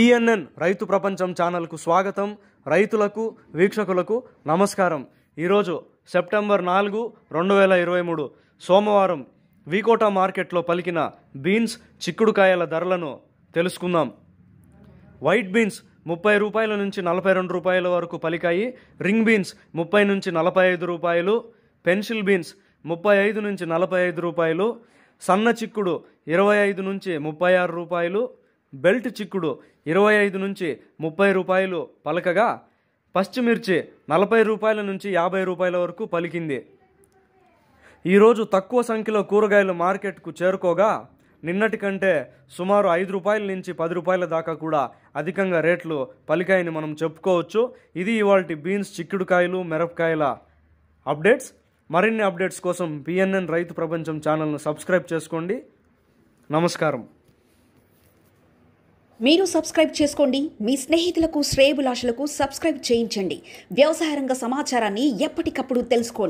PNN రైతు ప్రపంచం ఛానల్కు స్వాగతం రైతులకు వీక్షకులకు నమస్కారం ఈరోజు సెప్టెంబర్ నాలుగు రెండు వేల ఇరవై మూడు సోమవారం వీకోటా మార్కెట్లో పలికిన బీన్స్ చిక్కుడుకాయల ధరలను తెలుసుకుందాం వైట్ బీన్స్ ముప్పై రూపాయల నుంచి నలభై రెండు రూపాయల వరకు పలికాయి రింగ్ బీన్స్ ముప్పై నుంచి నలభై ఐదు రూపాయలు పెన్సిల్ బీన్స్ ముప్పై ఐదు నుంచి నలభై ఐదు రూపాయలు సన్న చిక్కుడు ఇరవై ఐదు నుంచి ముప్పై ఆరు రూపాయలు బెల్ట్ చిక్కుడు ఇరవై ఐదు నుంచి ముప్పై రూపాయలు పలకగా పచ్చిమిర్చి నలభై రూపాయల నుంచి యాభై రూపాయల వరకు పలికింది ఈరోజు తక్కువ సంఖ్యలో కూరగాయలు మార్కెట్కు చేరుకోగా నిన్నటి కంటే సుమారు ఐదు రూపాయల నుంచి పది రూపాయల దాకా కూడా అధికంగా రేట్లు పలికాయని మనం చెప్పుకోవచ్చు ఇది ఇవాళ బీన్స్ చిక్కుడుకాయలు మిరపకాయల అప్డేట్స్ మరిన్ని అప్డేట్స్ కోసం పిఎన్ఎన్ రైతు ప్రపంచం ఛానల్ను సబ్స్క్రైబ్ చేసుకోండి నమస్కారం మీరు సబ్స్క్రైబ్ చేసుకోండి మీ స్నేహితులకు శ్రేయబులాషులకు సబ్స్క్రైబ్ చేయించండి వ్యవసాయ రంగ సమాచారాన్ని ఎప్పటికప్పుడు తెలుసుకోండి